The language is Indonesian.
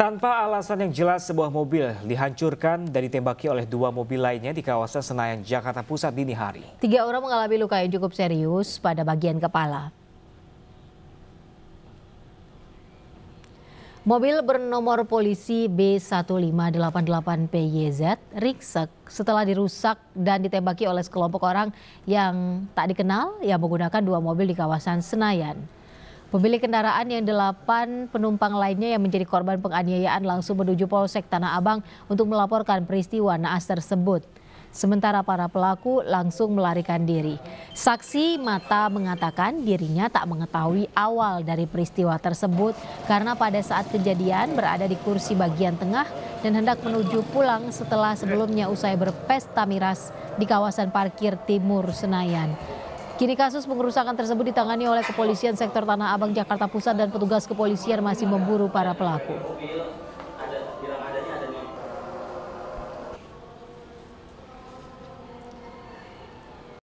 Tanpa alasan yang jelas, sebuah mobil dihancurkan dan ditembaki oleh dua mobil lainnya di kawasan Senayan, Jakarta Pusat dini hari. Tiga orang mengalami luka yang cukup serius pada bagian kepala. Mobil bernomor polisi B1588PYZ ringsek setelah dirusak dan ditembaki oleh sekelompok orang yang tak dikenal yang menggunakan dua mobil di kawasan Senayan. Pemilik kendaraan yang delapan penumpang lainnya yang menjadi korban penganiayaan langsung menuju Polsek Tanah Abang untuk melaporkan peristiwa naas tersebut. Sementara para pelaku langsung melarikan diri. Saksi mata mengatakan dirinya tak mengetahui awal dari peristiwa tersebut karena pada saat kejadian berada di kursi bagian tengah dan hendak menuju pulang setelah sebelumnya usai berpesta miras di kawasan parkir timur Senayan. Kini kasus pengerusakan tersebut ditangani oleh Kepolisian Sektor Tanah Abang Jakarta Pusat dan petugas kepolisian masih memburu para pelaku.